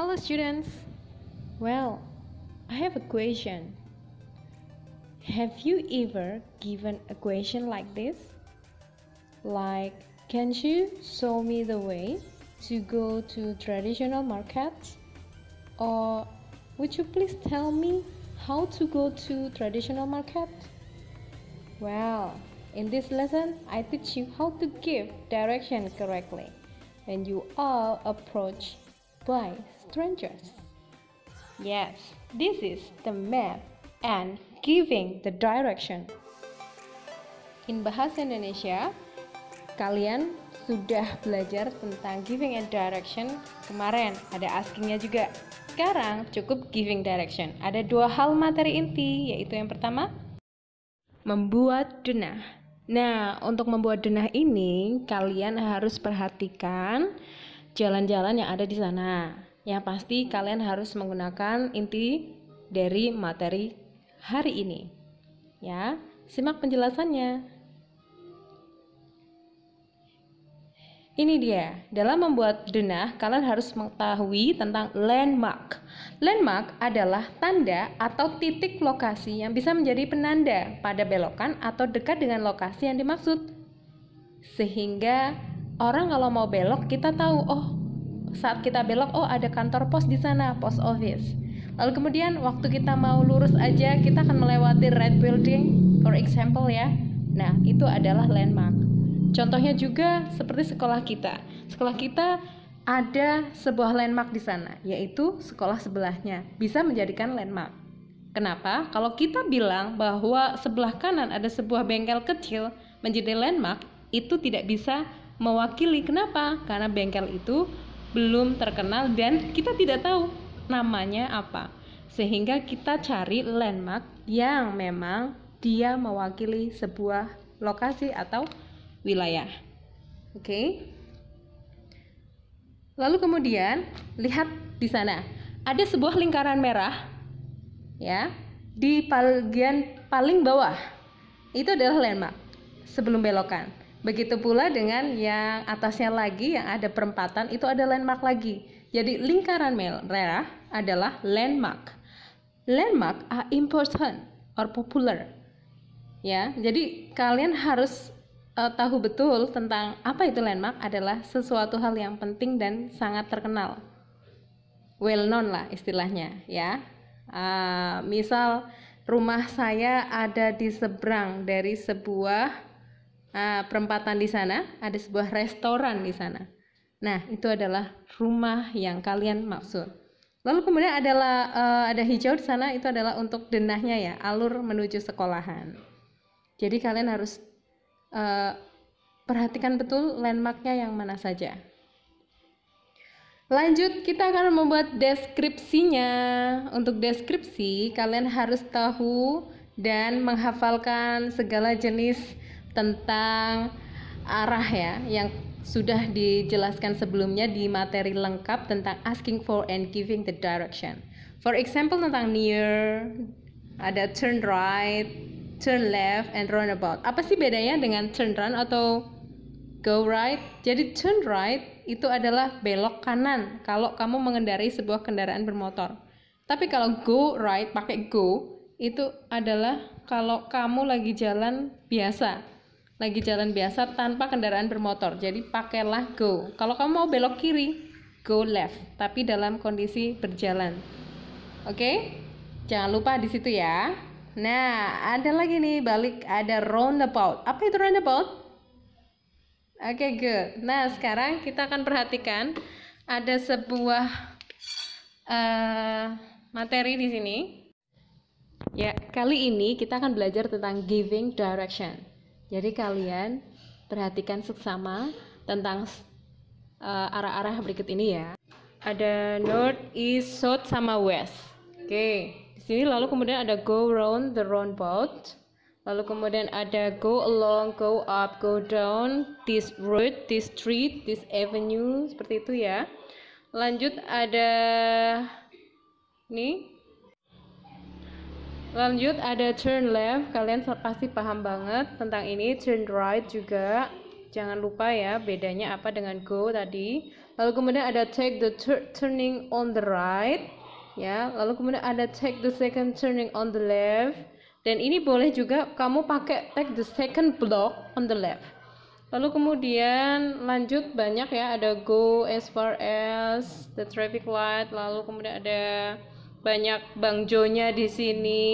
Hello, students. Well, I have a question. Have you ever given a question like this? Like, can you show me the way to go to traditional markets? Or would you please tell me how to go to traditional market? Well, in this lesson, I teach you how to give direction correctly when you all approach by strangers. Yes, this is the map and giving the direction. In bahasa Indonesia, kalian sudah belajar tentang giving and direction kemarin, ada askingnya juga. Sekarang cukup giving direction. Ada dua hal materi inti, yaitu yang pertama membuat denah. Nah, untuk membuat denah ini kalian harus perhatikan jalan-jalan yang ada di sana. Yang pasti kalian harus menggunakan inti dari materi hari ini. Ya, simak penjelasannya. Ini dia, dalam membuat denah, kalian harus mengetahui tentang landmark. Landmark adalah tanda atau titik lokasi yang bisa menjadi penanda pada belokan atau dekat dengan lokasi yang dimaksud, sehingga orang kalau mau belok kita tahu oh saat kita belok oh ada kantor pos di sana post office lalu kemudian waktu kita mau lurus aja kita akan melewati red building for example ya nah itu adalah landmark contohnya juga seperti sekolah kita sekolah kita ada sebuah landmark di sana yaitu sekolah sebelahnya bisa menjadikan landmark Kenapa? Kalau kita bilang bahwa sebelah kanan ada sebuah bengkel kecil menjadi landmark, itu tidak bisa mewakili. Kenapa? Karena bengkel itu belum terkenal dan kita tidak tahu namanya apa. Sehingga kita cari landmark yang memang dia mewakili sebuah lokasi atau wilayah. Oke. Okay? Lalu kemudian lihat di sana ada sebuah lingkaran merah ya di bagian paling bawah. Itu adalah landmark sebelum belokan. Begitu pula dengan yang atasnya lagi yang ada perempatan itu ada landmark lagi. Jadi lingkaran merah adalah landmark. Landmark are important or popular. Ya, jadi kalian harus uh, tahu betul tentang apa itu landmark adalah sesuatu hal yang penting dan sangat terkenal. Well known lah istilahnya, ya. Uh, misal rumah saya ada di seberang dari sebuah uh, perempatan di sana, ada sebuah restoran di sana. Nah, itu adalah rumah yang kalian maksud. Lalu kemudian adalah uh, ada hijau di sana itu adalah untuk denahnya ya, alur menuju sekolahan. Jadi kalian harus uh, perhatikan betul landmarknya yang mana saja. Lanjut, kita akan membuat deskripsinya. Untuk deskripsi, kalian harus tahu dan menghafalkan segala jenis tentang arah ya yang sudah dijelaskan sebelumnya di materi lengkap tentang asking for and giving the direction. For example tentang near, ada turn right, turn left, and roundabout. Apa sih bedanya dengan turn right atau go right? Jadi turn right itu adalah belok kanan kalau kamu mengendarai sebuah kendaraan bermotor. Tapi kalau go right pakai go itu adalah kalau kamu lagi jalan biasa lagi jalan biasa tanpa kendaraan bermotor. Jadi pakailah go. Kalau kamu mau belok kiri, go left, tapi dalam kondisi berjalan. Oke? Okay? Jangan lupa di situ ya. Nah, ada lagi nih balik ada roundabout. Apa itu roundabout? Oke, okay, good. Nah, sekarang kita akan perhatikan ada sebuah uh, materi di sini. Ya, kali ini kita akan belajar tentang giving direction. Jadi kalian perhatikan seksama tentang eh, arah-arah uh, berikut ini ya. Ada north, east, south sama west. Oke, okay. di sini lalu kemudian ada go round the roundabout. Lalu kemudian ada go along, go up, go down, this road, this street, this avenue, seperti itu ya. Lanjut ada nih Lanjut ada turn left, kalian pasti paham banget tentang ini, turn right juga. Jangan lupa ya bedanya apa dengan go tadi. Lalu kemudian ada take the turning on the right, ya. Lalu kemudian ada take the second turning on the left. Dan ini boleh juga kamu pakai take the second block on the left. Lalu kemudian lanjut banyak ya, ada go as far as the traffic light, lalu kemudian ada banyak Bang Jonya di sini.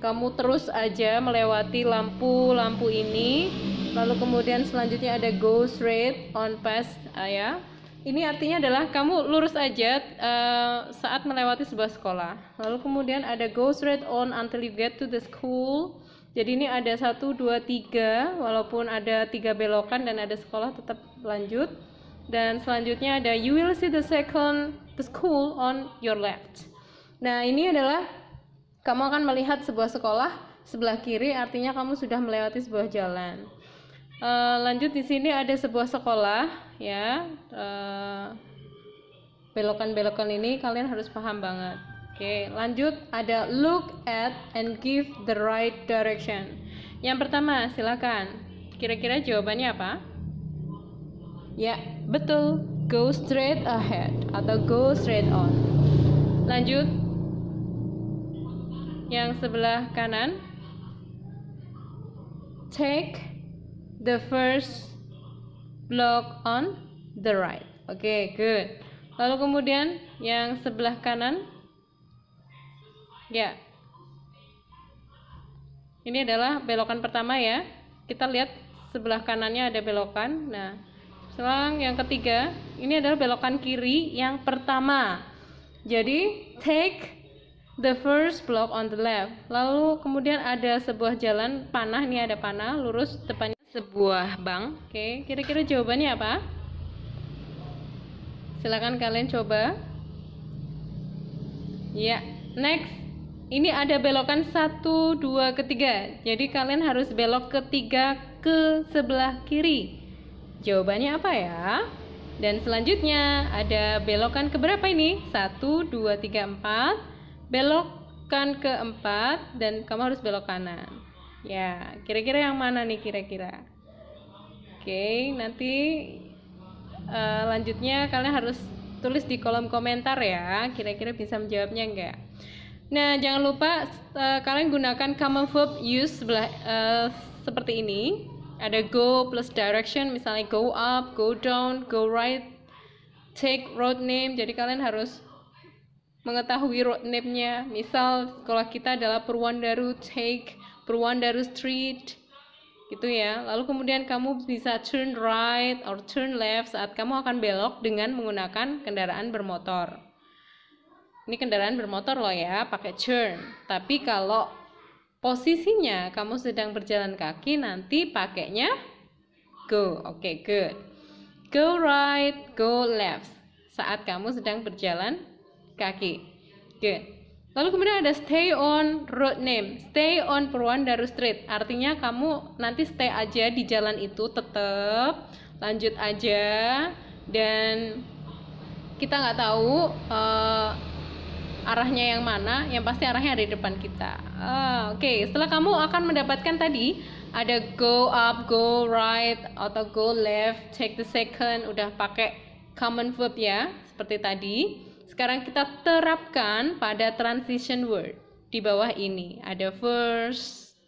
Kamu terus aja melewati lampu-lampu ini. Lalu kemudian selanjutnya ada go straight on past uh, ya. Ini artinya adalah kamu lurus aja uh, saat melewati sebuah sekolah. Lalu kemudian ada go straight on until you get to the school. Jadi ini ada 1 2 3 walaupun ada tiga belokan dan ada sekolah tetap lanjut. Dan selanjutnya ada you will see the second the school on your left. Nah, ini adalah kamu akan melihat sebuah sekolah sebelah kiri, artinya kamu sudah melewati sebuah jalan. E, lanjut di sini ada sebuah sekolah, ya. E, belokan-belokan ini kalian harus paham banget. Oke, lanjut ada look at and give the right direction. Yang pertama, silakan. Kira-kira jawabannya apa? Ya, betul. Go straight ahead atau go straight on. Lanjut, yang sebelah kanan. Take the first block on the right. Oke, okay, good. Lalu kemudian yang sebelah kanan. Ya. Ini adalah belokan pertama ya. Kita lihat sebelah kanannya ada belokan. Nah, selang yang ketiga, ini adalah belokan kiri yang pertama. Jadi, take the first block on the left. Lalu kemudian ada sebuah jalan panah, nih ada panah lurus depannya sebuah bank. Oke, okay. kira-kira jawabannya apa? Silakan kalian coba. Ya, yeah. next. Ini ada belokan 1 2 ketiga. Jadi kalian harus belok ketiga ke sebelah kiri. Jawabannya apa ya? Dan selanjutnya ada belokan ke berapa ini? 1, 2, 3, 4 belokkan ke 4 dan kamu harus belok kanan. Ya, kira-kira yang mana nih kira-kira? Oke, nanti uh, lanjutnya kalian harus tulis di kolom komentar ya. Kira-kira bisa menjawabnya enggak? Nah, jangan lupa uh, kalian gunakan common verb use sebelah uh, seperti ini. Ada go plus direction, misalnya go up, go down, go right, take road name. Jadi kalian harus mengetahui roadmapnya. Misal sekolah kita adalah Road, Take, Road Street, gitu ya. Lalu kemudian kamu bisa turn right or turn left saat kamu akan belok dengan menggunakan kendaraan bermotor. Ini kendaraan bermotor loh ya, pakai turn. Tapi kalau posisinya kamu sedang berjalan kaki nanti pakainya go. Oke, okay, good. Go right, go left. Saat kamu sedang berjalan kaki. Oke. Lalu kemudian ada stay on road name, stay on Daru Street. Artinya kamu nanti stay aja di jalan itu tetap, lanjut aja dan kita nggak tahu uh, arahnya yang mana, yang pasti arahnya ada di depan kita. Uh, Oke, okay. setelah kamu akan mendapatkan tadi ada go up, go right atau go left, take the second, udah pakai common verb ya, seperti tadi. Sekarang kita terapkan pada transition word. Di bawah ini ada first.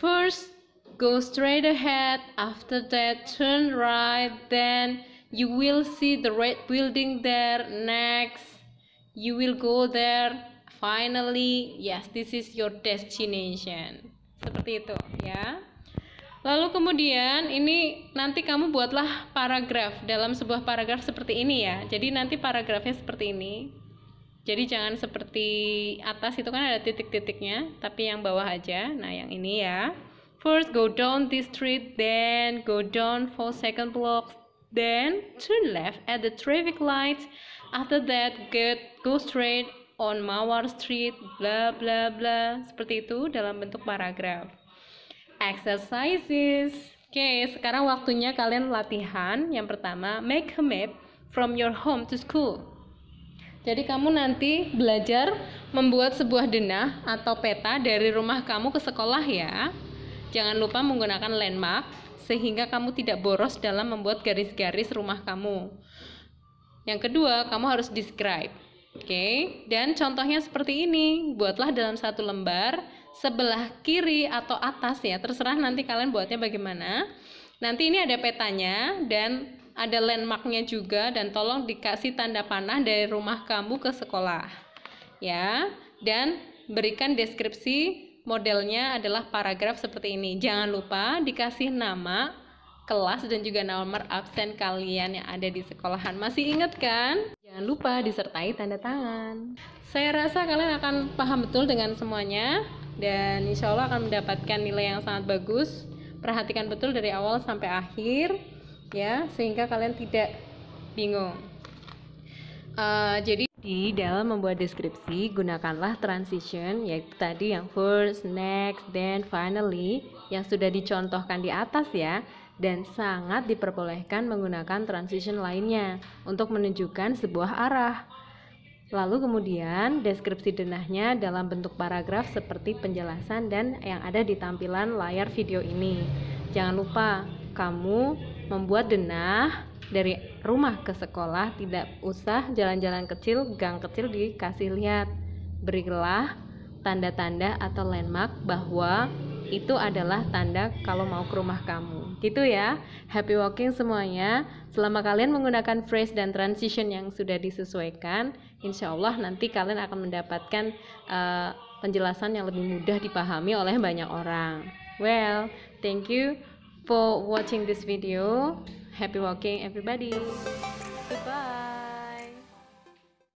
First, go straight ahead. After that, turn right. Then, you will see the red building there. Next, you will go there. Finally, yes, this is your destination. Seperti itu ya. Lalu kemudian ini nanti kamu buatlah paragraf dalam sebuah paragraf seperti ini ya. Jadi nanti paragrafnya seperti ini. Jadi jangan seperti atas itu kan ada titik-titiknya, tapi yang bawah aja. Nah, yang ini ya. First go down this street, then go down for second block, then turn left at the traffic light. After that, get go straight on Mawar Street, bla bla bla. Seperti itu dalam bentuk paragraf exercises. Oke, okay, sekarang waktunya kalian latihan. Yang pertama, make a map from your home to school. Jadi kamu nanti belajar membuat sebuah denah atau peta dari rumah kamu ke sekolah ya. Jangan lupa menggunakan landmark sehingga kamu tidak boros dalam membuat garis-garis rumah kamu. Yang kedua, kamu harus describe. Oke, okay? dan contohnya seperti ini. Buatlah dalam satu lembar sebelah kiri atau atas ya terserah nanti kalian buatnya bagaimana nanti ini ada petanya dan ada landmarknya juga dan tolong dikasih tanda panah dari rumah kamu ke sekolah ya dan berikan deskripsi modelnya adalah paragraf seperti ini jangan lupa dikasih nama kelas dan juga nomor absen kalian yang ada di sekolahan masih inget kan jangan lupa disertai tanda tangan saya rasa kalian akan paham betul dengan semuanya dan insya Allah akan mendapatkan nilai yang sangat bagus perhatikan betul dari awal sampai akhir ya sehingga kalian tidak bingung uh, jadi di dalam membuat deskripsi gunakanlah transition yaitu tadi yang first, next, then, finally yang sudah dicontohkan di atas ya dan sangat diperbolehkan menggunakan transition lainnya untuk menunjukkan sebuah arah. Lalu kemudian deskripsi denahnya dalam bentuk paragraf seperti penjelasan dan yang ada di tampilan layar video ini. Jangan lupa kamu membuat denah dari rumah ke sekolah tidak usah jalan-jalan kecil, gang kecil dikasih lihat. Berilah tanda-tanda atau landmark bahwa itu adalah tanda kalau mau ke rumah kamu. Gitu ya. Happy walking semuanya. Selama kalian menggunakan phrase dan transition yang sudah disesuaikan, insya Allah nanti kalian akan mendapatkan uh, penjelasan yang lebih mudah dipahami oleh banyak orang. Well, thank you for watching this video. Happy walking everybody.